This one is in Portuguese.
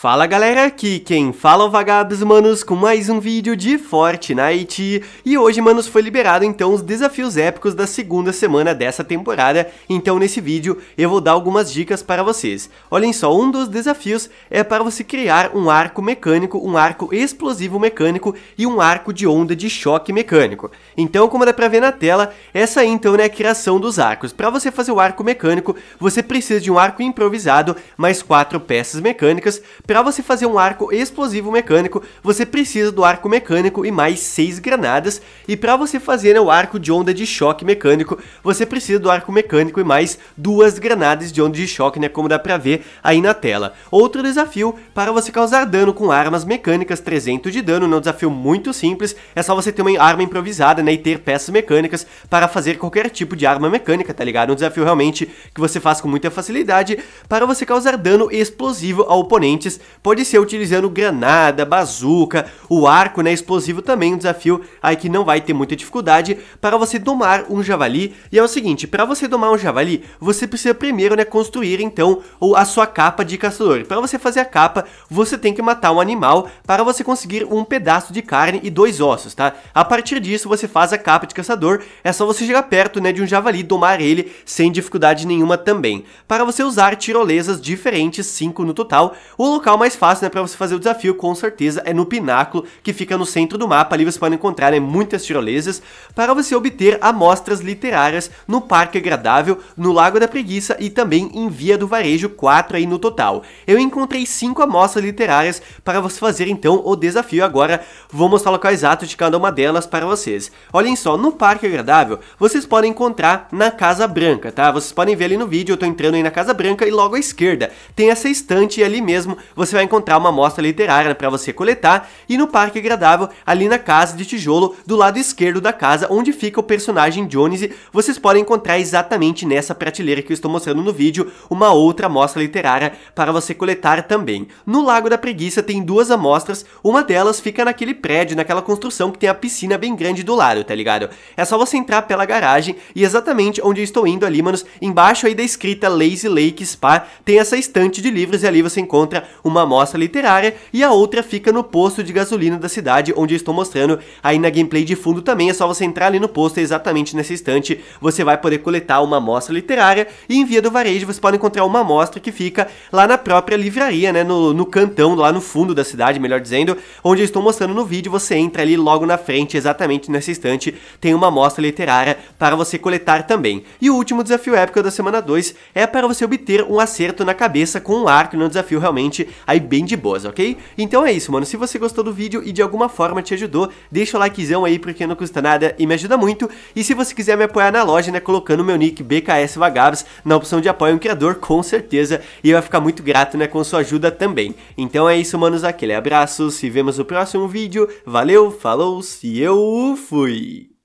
Fala galera, aqui quem fala é o Vagabos Manos com mais um vídeo de Fortnite E hoje manos foi liberado então os desafios épicos da segunda semana dessa temporada Então nesse vídeo eu vou dar algumas dicas para vocês Olhem só, um dos desafios é para você criar um arco mecânico, um arco explosivo mecânico E um arco de onda de choque mecânico Então como dá pra ver na tela, essa aí então né, é a criação dos arcos Para você fazer o arco mecânico, você precisa de um arco improvisado mais quatro peças mecânicas para você fazer um arco explosivo mecânico, você precisa do arco mecânico e mais 6 granadas, e para você fazer né, o arco de onda de choque mecânico, você precisa do arco mecânico e mais duas granadas de onda de choque, né, como dá pra ver aí na tela. Outro desafio, para você causar dano com armas mecânicas 300 de dano, né, um desafio muito simples, é só você ter uma arma improvisada né, e ter peças mecânicas para fazer qualquer tipo de arma mecânica, tá ligado? É um desafio realmente que você faz com muita facilidade para você causar dano explosivo a oponentes pode ser utilizando granada, bazuca, o arco né, explosivo também, um desafio aí que não vai ter muita dificuldade para você domar um javali. E é o seguinte, para você domar um javali, você precisa primeiro né, construir então a sua capa de caçador. Para você fazer a capa, você tem que matar um animal para você conseguir um pedaço de carne e dois ossos, tá? A partir disso, você faz a capa de caçador, é só você chegar perto né, de um javali, domar ele sem dificuldade nenhuma também. Para você usar tirolesas diferentes, 5 no total, o local local mais fácil, né, para você fazer o desafio, com certeza, é no pináculo, que fica no centro do mapa. Ali você pode encontrar né, muitas tirolesas para você obter amostras literárias no Parque Agradável, no Lago da Preguiça e também em Via do Varejo, 4 aí no total. Eu encontrei 5 amostras literárias para você fazer então o desafio. Agora vou mostrar o local exato de cada uma delas para vocês. Olhem só, no Parque Agradável, vocês podem encontrar na Casa Branca, tá? Vocês podem ver ali no vídeo, eu tô entrando aí na Casa Branca e logo à esquerda tem essa estante e ali mesmo você vai encontrar uma amostra literária né, para você coletar e no Parque Agradável, ali na casa de tijolo, do lado esquerdo da casa, onde fica o personagem Jonesy, vocês podem encontrar exatamente nessa prateleira que eu estou mostrando no vídeo, uma outra amostra literária para você coletar também. No Lago da Preguiça tem duas amostras, uma delas fica naquele prédio, naquela construção que tem a piscina bem grande do lado, tá ligado? É só você entrar pela garagem e exatamente onde eu estou indo ali, manos, embaixo aí da escrita Lazy Lake Spa, tem essa estante de livros e ali você encontra uma amostra literária, e a outra fica no posto de gasolina da cidade, onde eu estou mostrando aí na gameplay de fundo também, é só você entrar ali no posto, exatamente nesse instante, você vai poder coletar uma amostra literária, e em Via do Varejo você pode encontrar uma amostra que fica lá na própria livraria, né, no, no cantão, lá no fundo da cidade, melhor dizendo, onde eu estou mostrando no vídeo, você entra ali logo na frente, exatamente nesse instante, tem uma amostra literária para você coletar também. E o último desafio épico da semana 2 é para você obter um acerto na cabeça com um arco, no né, desafio realmente aí bem de boas, ok? Então é isso, mano. Se você gostou do vídeo e de alguma forma te ajudou, deixa o likezão aí porque não custa nada e me ajuda muito. E se você quiser me apoiar na loja, né, colocando meu nick BKS Vagabos na opção de apoio um criador, com certeza, e eu vou ficar muito grato, né, com sua ajuda também. Então é isso, manos, aquele abraço, se vemos no próximo vídeo, valeu, falou, se eu fui!